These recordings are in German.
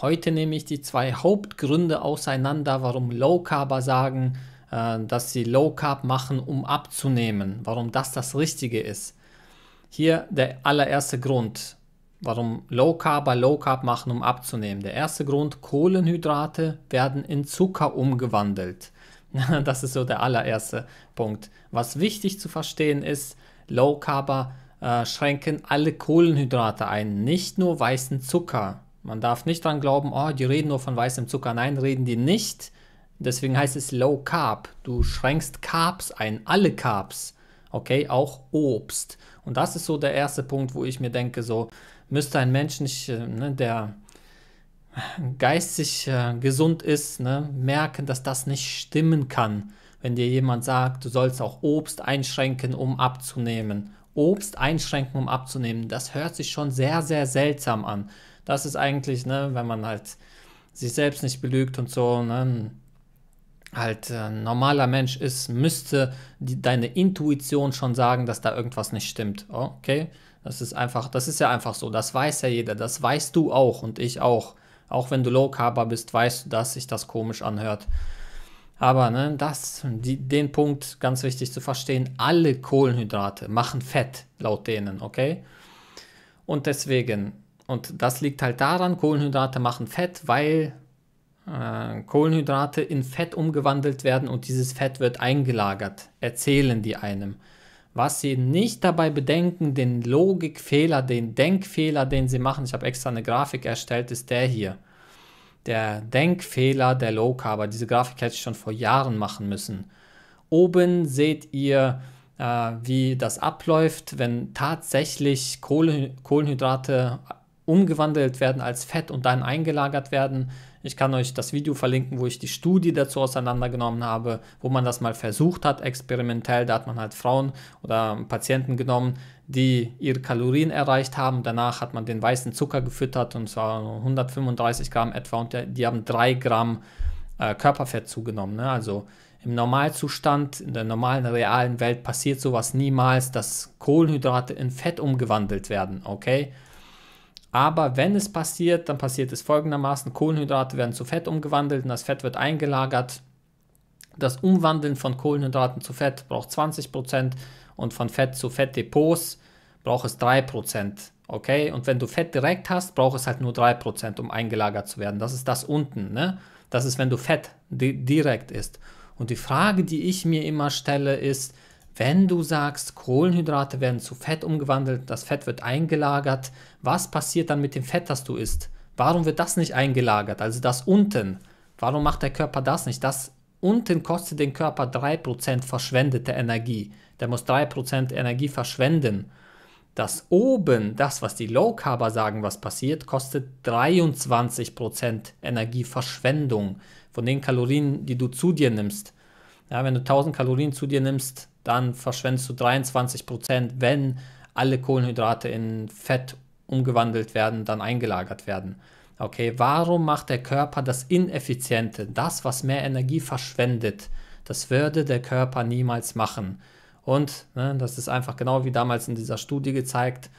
Heute nehme ich die zwei Hauptgründe auseinander, warum Low Carber sagen, äh, dass sie Low Carb machen, um abzunehmen, warum das das Richtige ist. Hier der allererste Grund, warum Low Carber Low Carb machen, um abzunehmen. Der erste Grund, Kohlenhydrate werden in Zucker umgewandelt. Das ist so der allererste Punkt. Was wichtig zu verstehen ist, Low Carber äh, schränken alle Kohlenhydrate ein, nicht nur weißen Zucker. Man darf nicht dran glauben, oh, die reden nur von weißem Zucker. Nein, reden die nicht. Deswegen heißt es Low Carb. Du schränkst Carbs ein, alle Carbs. Okay, auch Obst. Und das ist so der erste Punkt, wo ich mir denke, so müsste ein Mensch nicht, äh, ne, der geistig äh, gesund ist, ne, merken, dass das nicht stimmen kann. Wenn dir jemand sagt, du sollst auch Obst einschränken, um abzunehmen. Obst einschränken, um abzunehmen, das hört sich schon sehr, sehr seltsam an. Das ist eigentlich, ne, wenn man halt sich selbst nicht belügt und so, ne, halt äh, normaler Mensch ist, müsste die, deine Intuition schon sagen, dass da irgendwas nicht stimmt. Okay? Das ist einfach, das ist ja einfach so. Das weiß ja jeder. Das weißt du auch und ich auch. Auch wenn du Low Carber bist, weißt du, dass sich das komisch anhört. Aber ne, das, die, den Punkt ganz wichtig zu verstehen: Alle Kohlenhydrate machen Fett laut denen, okay? Und deswegen und das liegt halt daran, Kohlenhydrate machen Fett, weil äh, Kohlenhydrate in Fett umgewandelt werden und dieses Fett wird eingelagert, erzählen die einem. Was sie nicht dabei bedenken, den Logikfehler, den Denkfehler, den sie machen, ich habe extra eine Grafik erstellt, ist der hier. Der Denkfehler der Low Carber. Diese Grafik hätte ich schon vor Jahren machen müssen. Oben seht ihr, äh, wie das abläuft, wenn tatsächlich Kohlenhydrate umgewandelt werden als Fett und dann eingelagert werden. Ich kann euch das Video verlinken, wo ich die Studie dazu auseinandergenommen habe, wo man das mal versucht hat, experimentell. Da hat man halt Frauen oder Patienten genommen, die ihre Kalorien erreicht haben. Danach hat man den weißen Zucker gefüttert und zwar 135 Gramm etwa und die haben 3 Gramm äh, Körperfett zugenommen. Ne? Also im Normalzustand, in der normalen, realen Welt passiert sowas niemals, dass Kohlenhydrate in Fett umgewandelt werden, okay? Aber wenn es passiert, dann passiert es folgendermaßen. Kohlenhydrate werden zu Fett umgewandelt und das Fett wird eingelagert. Das Umwandeln von Kohlenhydraten zu Fett braucht 20% und von Fett zu Fettdepots braucht es 3%. Okay, und wenn du Fett direkt hast, braucht es halt nur 3%, um eingelagert zu werden. Das ist das unten. Ne? Das ist, wenn du Fett di direkt isst. Und die Frage, die ich mir immer stelle, ist, wenn du sagst, Kohlenhydrate werden zu Fett umgewandelt, das Fett wird eingelagert, was passiert dann mit dem Fett, das du isst? Warum wird das nicht eingelagert? Also das unten. Warum macht der Körper das nicht? Das unten kostet den Körper 3% verschwendete Energie. Der muss 3% Energie verschwenden. Das oben, das, was die Low Carber sagen, was passiert, kostet 23% Energieverschwendung von den Kalorien, die du zu dir nimmst. Ja, wenn du 1000 Kalorien zu dir nimmst, dann verschwendest du 23 Prozent, wenn alle Kohlenhydrate in Fett umgewandelt werden, dann eingelagert werden. Okay, warum macht der Körper das Ineffiziente, das, was mehr Energie verschwendet? Das würde der Körper niemals machen. Und ne, das ist einfach genau wie damals in dieser Studie gezeigt,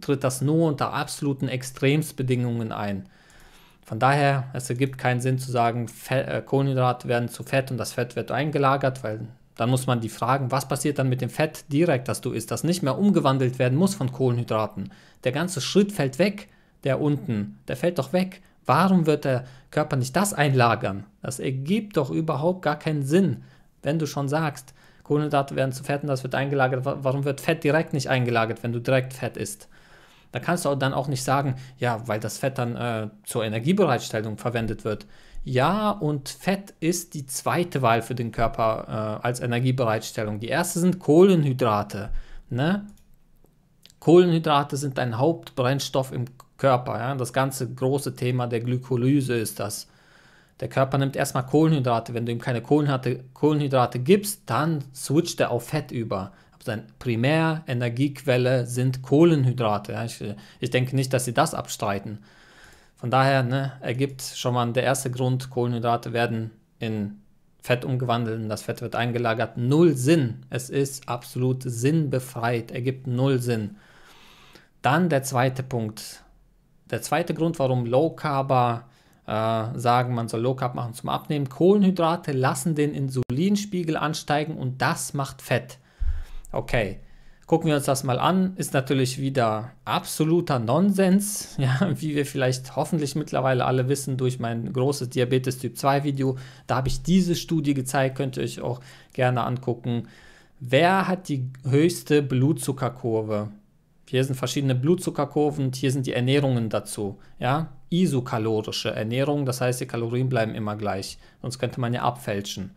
tritt das nur unter absoluten Extremsbedingungen ein. Von daher, es ergibt keinen Sinn zu sagen, Fe äh, Kohlenhydrate werden zu Fett und das Fett wird eingelagert, weil dann muss man die fragen, was passiert dann mit dem Fett direkt, das du isst, das nicht mehr umgewandelt werden muss von Kohlenhydraten. Der ganze Schritt fällt weg, der unten, der fällt doch weg. Warum wird der Körper nicht das einlagern? Das ergibt doch überhaupt gar keinen Sinn, wenn du schon sagst, Kohlenhydrate werden zu Fetten, das wird eingelagert. Warum wird Fett direkt nicht eingelagert, wenn du direkt Fett isst? Da kannst du dann auch nicht sagen, ja, weil das Fett dann äh, zur Energiebereitstellung verwendet wird. Ja, und Fett ist die zweite Wahl für den Körper äh, als Energiebereitstellung. Die erste sind Kohlenhydrate. Ne? Kohlenhydrate sind ein Hauptbrennstoff im Körper. Ja? Das ganze große Thema der Glykolyse ist das. Der Körper nimmt erstmal Kohlenhydrate. Wenn du ihm keine Kohlenhydrate, Kohlenhydrate gibst, dann switcht er auf Fett über. Aber seine Primärenergiequelle sind Kohlenhydrate. Ja? Ich, ich denke nicht, dass sie das abstreiten. Von daher ne, ergibt schon mal der erste Grund, Kohlenhydrate werden in Fett umgewandelt und das Fett wird eingelagert. Null Sinn. Es ist absolut sinnbefreit, ergibt null Sinn. Dann der zweite Punkt. Der zweite Grund, warum Low Carber äh, sagen, man soll Low Carb machen zum Abnehmen. Kohlenhydrate lassen den Insulinspiegel ansteigen und das macht Fett. Okay, Gucken wir uns das mal an. Ist natürlich wieder absoluter Nonsens, ja, wie wir vielleicht hoffentlich mittlerweile alle wissen durch mein großes Diabetes Typ 2 Video. Da habe ich diese Studie gezeigt, könnt ihr euch auch gerne angucken. Wer hat die höchste Blutzuckerkurve? Hier sind verschiedene Blutzuckerkurven und hier sind die Ernährungen dazu. Ja? Isokalorische Ernährung, das heißt, die Kalorien bleiben immer gleich, sonst könnte man ja abfälschen.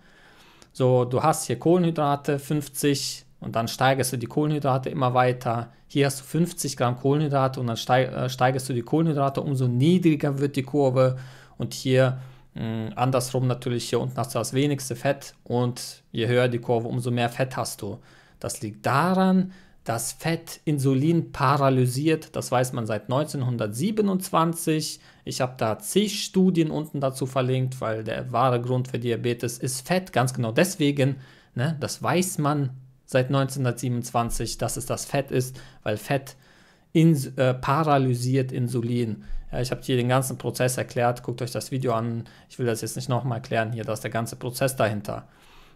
So, du hast hier Kohlenhydrate 50, und dann steigerst du die Kohlenhydrate immer weiter. Hier hast du 50 Gramm Kohlenhydrate und dann äh, steigerst du die Kohlenhydrate, umso niedriger wird die Kurve. Und hier mh, mm, andersrum natürlich, hier unten hast du das wenigste Fett und je höher die Kurve, umso mehr Fett hast du. Das liegt daran, dass Fett Insulin paralysiert. Das weiß man seit 1927. Ich habe da zig Studien unten dazu verlinkt, weil der wahre Grund für Diabetes ist Fett. Ganz genau deswegen, ne, das weiß man seit 1927, dass es das Fett ist, weil Fett ins, äh, paralysiert Insulin. Ja, ich habe hier den ganzen Prozess erklärt, guckt euch das Video an. Ich will das jetzt nicht nochmal erklären, hier, da ist der ganze Prozess dahinter.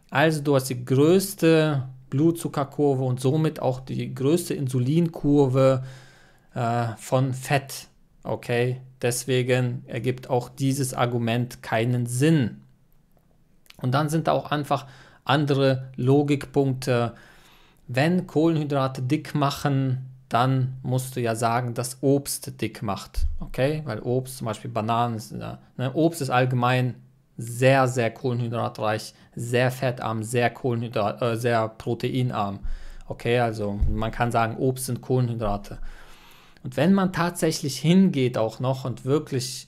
Also du hast die größte Blutzuckerkurve und somit auch die größte Insulinkurve äh, von Fett. Okay, deswegen ergibt auch dieses Argument keinen Sinn. Und dann sind da auch einfach andere Logikpunkte. Wenn Kohlenhydrate dick machen, dann musst du ja sagen, dass Obst dick macht. Okay? Weil Obst, zum Beispiel Bananen, äh, ne? Obst ist allgemein sehr, sehr kohlenhydratreich, sehr fettarm, sehr, Kohlenhydrat, äh, sehr proteinarm. Okay, also man kann sagen, Obst sind Kohlenhydrate. Und wenn man tatsächlich hingeht auch noch und wirklich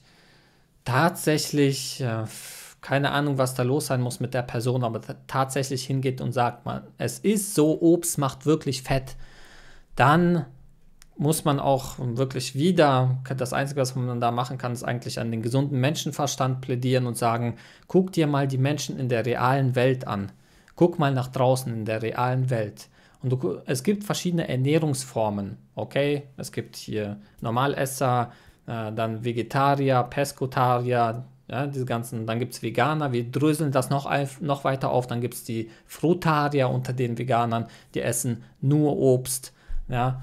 tatsächlich äh, keine Ahnung, was da los sein muss mit der Person, aber tatsächlich hingeht und sagt man, es ist so, Obst macht wirklich fett, dann muss man auch wirklich wieder, das Einzige, was man da machen kann, ist eigentlich an den gesunden Menschenverstand plädieren und sagen, guck dir mal die Menschen in der realen Welt an. Guck mal nach draußen in der realen Welt. Und du, es gibt verschiedene Ernährungsformen, okay? Es gibt hier Normalesser, äh, dann Vegetarier, Pescotarier, ja, diese ganzen, dann gibt es Veganer, wir dröseln das noch, ein, noch weiter auf, dann gibt es die Frutarier unter den Veganern, die essen nur Obst. Ja.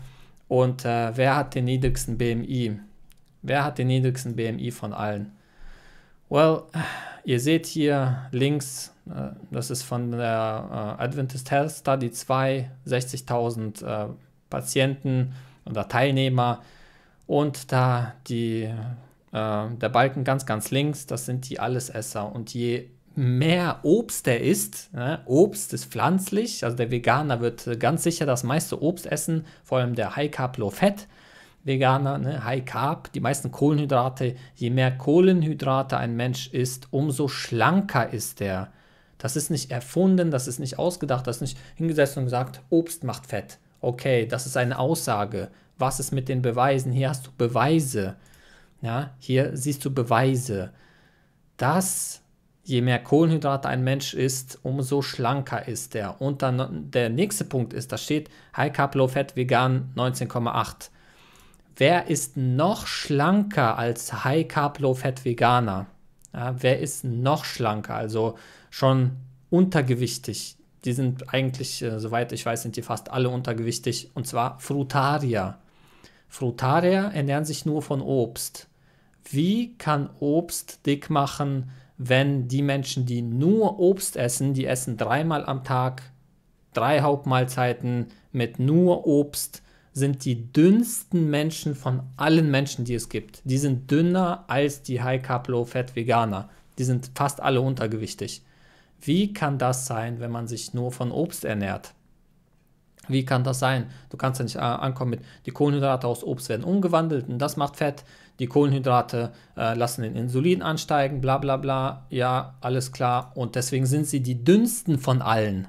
Und äh, wer hat den niedrigsten BMI? Wer hat den niedrigsten BMI von allen? Well, ihr seht hier links, äh, das ist von der äh, Adventist Health Study 2, 60.000 äh, Patienten oder Teilnehmer und da die ähm, der Balken ganz, ganz links, das sind die Allesesser. Und je mehr Obst er isst, ne? Obst ist pflanzlich, also der Veganer wird äh, ganz sicher das meiste Obst essen, vor allem der High Carb Low Fat Veganer, ne? High Carb, die meisten Kohlenhydrate. Je mehr Kohlenhydrate ein Mensch isst, umso schlanker ist er. Das ist nicht erfunden, das ist nicht ausgedacht, das ist nicht hingesetzt und gesagt, Obst macht Fett. Okay, das ist eine Aussage. Was ist mit den Beweisen? Hier hast du Beweise. Ja, hier siehst du Beweise, dass je mehr Kohlenhydrate ein Mensch isst, umso schlanker ist er. Und dann der nächste Punkt ist, da steht High Carb Low Fat Vegan 19,8. Wer ist noch schlanker als High Carb Low Fat Veganer? Ja, wer ist noch schlanker? Also schon untergewichtig. Die sind eigentlich, äh, soweit ich weiß, sind die fast alle untergewichtig. Und zwar Frutarier. Frutarier ernähren sich nur von Obst wie kann Obst dick machen, wenn die Menschen, die nur Obst essen, die essen dreimal am Tag, drei Hauptmahlzeiten mit nur Obst, sind die dünnsten Menschen von allen Menschen, die es gibt. Die sind dünner als die High Carb Low Fat Veganer. Die sind fast alle untergewichtig. Wie kann das sein, wenn man sich nur von Obst ernährt? Wie kann das sein? Du kannst ja nicht äh, ankommen mit, die Kohlenhydrate aus Obst werden umgewandelt und das macht Fett. Die Kohlenhydrate äh, lassen den Insulin ansteigen, bla bla bla. Ja, alles klar. Und deswegen sind sie die dünnsten von allen.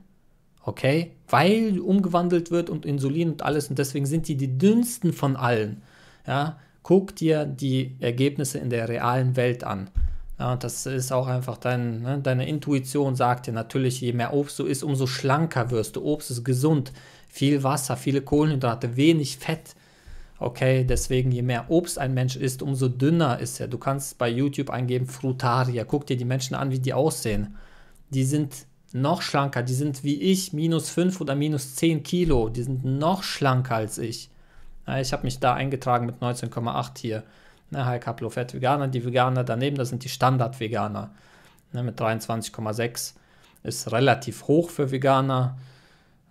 Okay? Weil umgewandelt wird und Insulin und alles und deswegen sind die die dünnsten von allen. Ja? Guck dir die Ergebnisse in der realen Welt an. Ja, das ist auch einfach dein, ne, deine Intuition sagt dir natürlich, je mehr Obst du isst, umso schlanker wirst du. Obst ist gesund viel Wasser, viele Kohlenhydrate, wenig Fett. Okay, deswegen je mehr Obst ein Mensch isst, umso dünner ist er. Du kannst bei YouTube eingeben Frutaria. Guck dir die Menschen an, wie die aussehen. Die sind noch schlanker. Die sind wie ich, minus 5 oder minus 10 Kilo. Die sind noch schlanker als ich. Ja, ich habe mich da eingetragen mit 19,8 hier. Ne, High Carb Low Fat Veganer. Die Veganer daneben, das sind die Standard-Veganer. Ne, mit 23,6 ist relativ hoch für Veganer.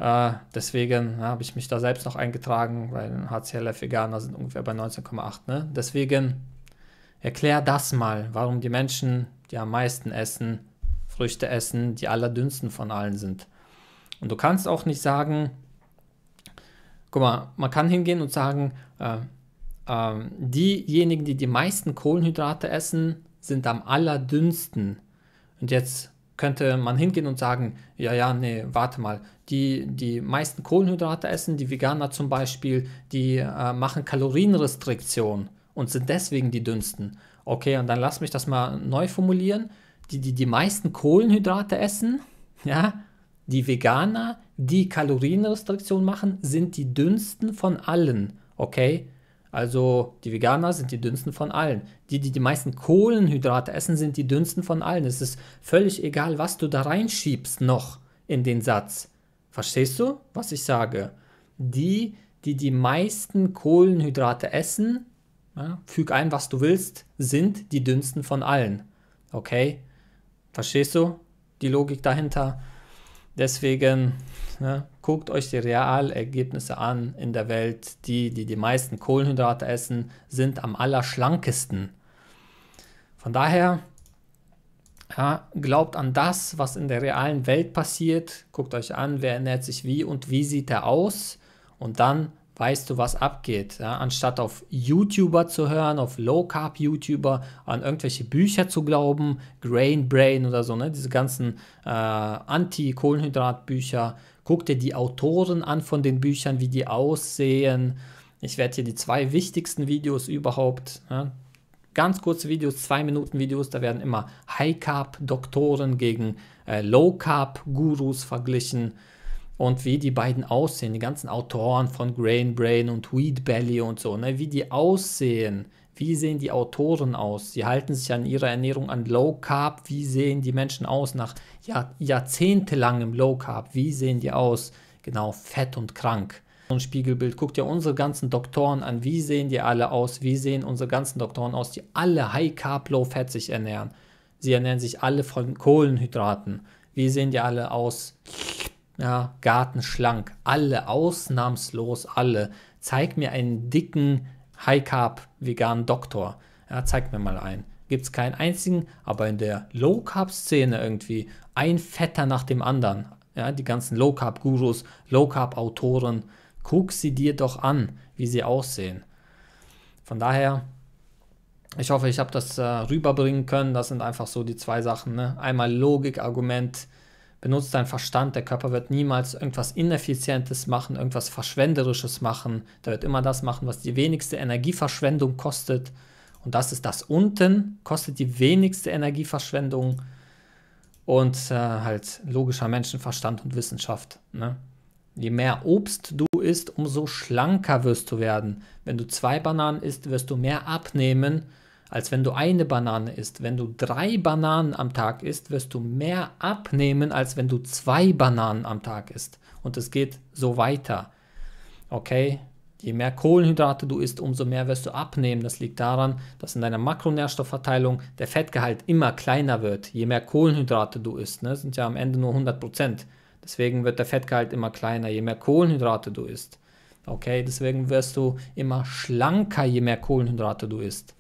Äh, deswegen ja, habe ich mich da selbst noch eingetragen, weil HCLF Veganer sind ungefähr bei 19,8. Ne? Deswegen erklär das mal, warum die Menschen, die am meisten essen, Früchte essen, die allerdünnsten von allen sind. Und du kannst auch nicht sagen, guck mal, man kann hingehen und sagen, äh, äh, diejenigen, die die meisten Kohlenhydrate essen, sind am allerdünnsten. Und jetzt könnte man hingehen und sagen, ja, ja, nee, warte mal, die, die meisten Kohlenhydrate essen, die Veganer zum Beispiel, die äh, machen Kalorienrestriktion und sind deswegen die dünnsten. Okay, und dann lass mich das mal neu formulieren. Die, die die meisten Kohlenhydrate essen, ja, die Veganer, die Kalorienrestriktion machen, sind die dünnsten von allen. Okay, also die Veganer sind die dünnsten von allen. Die, die die meisten Kohlenhydrate essen, sind die dünnsten von allen. Es ist völlig egal, was du da reinschiebst noch in den Satz. Verstehst du, was ich sage? Die, die die meisten Kohlenhydrate essen, ja, füg ein, was du willst, sind die dünnsten von allen. Okay? Verstehst du die Logik dahinter? Deswegen, ne, guckt euch die Realergebnisse an in der Welt. Die, die die meisten Kohlenhydrate essen, sind am allerschlankesten. Von daher ja, glaubt an das, was in der realen Welt passiert. Guckt euch an, wer ernährt sich wie und wie sieht er aus. Und dann weißt du, was abgeht. Ja, anstatt auf YouTuber zu hören, auf Low-Carb-YouTuber, an irgendwelche Bücher zu glauben, Grain Brain oder so, ne? diese ganzen äh, Anti-Kohlenhydrat-Bücher, Guck dir die Autoren an von den Büchern, wie die aussehen. Ich werde hier die zwei wichtigsten Videos überhaupt, ne? ganz kurze Videos, zwei Minuten Videos, da werden immer High Carb Doktoren gegen äh, Low Carb Gurus verglichen und wie die beiden aussehen, die ganzen Autoren von Grain Brain und Wheat Belly und so, ne? wie die aussehen wie sehen die Autoren aus? Sie halten sich an ihrer Ernährung an Low Carb. Wie sehen die Menschen aus nach Jahr jahrzehntelangem Low Carb? Wie sehen die aus? Genau, fett und krank. So ein Spiegelbild. Guckt ja unsere ganzen Doktoren an. Wie sehen die alle aus? Wie sehen unsere ganzen Doktoren aus, die alle High Carb, Low Fat sich ernähren? Sie ernähren sich alle von Kohlenhydraten. Wie sehen die alle aus? Ja, gartenschlank. Alle, ausnahmslos alle. Zeig mir einen dicken, High Carb Vegan Doktor. Ja, zeig mir mal einen. Gibt es keinen einzigen, aber in der Low Carb Szene irgendwie ein Fetter nach dem anderen. Ja, die ganzen Low Carb Gurus, Low Carb Autoren. Guck sie dir doch an, wie sie aussehen. Von daher, ich hoffe, ich habe das äh, rüberbringen können. Das sind einfach so die zwei Sachen. Ne? Einmal Logik, Argument, benutzt deinen Verstand. Der Körper wird niemals irgendwas Ineffizientes machen, irgendwas Verschwenderisches machen. Der wird immer das machen, was die wenigste Energieverschwendung kostet. Und das ist das unten, kostet die wenigste Energieverschwendung und äh, halt logischer Menschenverstand und Wissenschaft. Ne? Je mehr Obst du isst, umso schlanker wirst du werden. Wenn du zwei Bananen isst, wirst du mehr abnehmen als wenn du eine Banane isst. Wenn du drei Bananen am Tag isst, wirst du mehr abnehmen, als wenn du zwei Bananen am Tag isst. Und es geht so weiter. Okay? Je mehr Kohlenhydrate du isst, umso mehr wirst du abnehmen. Das liegt daran, dass in deiner Makronährstoffverteilung der Fettgehalt immer kleiner wird. Je mehr Kohlenhydrate du isst, ne, sind ja am Ende nur 100 Deswegen wird der Fettgehalt immer kleiner, je mehr Kohlenhydrate du isst. Okay, deswegen wirst du immer schlanker, je mehr Kohlenhydrate du isst.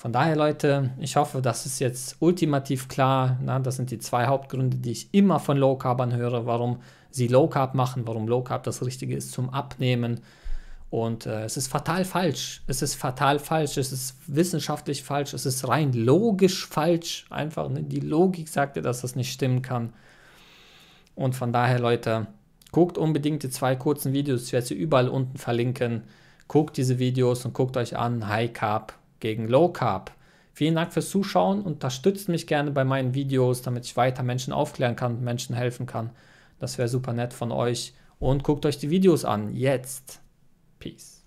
Von daher, Leute, ich hoffe, das ist jetzt ultimativ klar. Na, das sind die zwei Hauptgründe, die ich immer von Low Carbern höre, warum sie Low Carb machen, warum Low Carb das Richtige ist zum Abnehmen. Und äh, es ist fatal falsch. Es ist fatal falsch. Es ist wissenschaftlich falsch. Es ist rein logisch falsch. Einfach ne? die Logik sagt sagte, dass das nicht stimmen kann. Und von daher, Leute, guckt unbedingt die zwei kurzen Videos. Ich werde sie überall unten verlinken. Guckt diese Videos und guckt euch an. High Carb gegen Low Carb. Vielen Dank fürs Zuschauen. Unterstützt mich gerne bei meinen Videos, damit ich weiter Menschen aufklären kann und Menschen helfen kann. Das wäre super nett von euch. Und guckt euch die Videos an. Jetzt. Peace.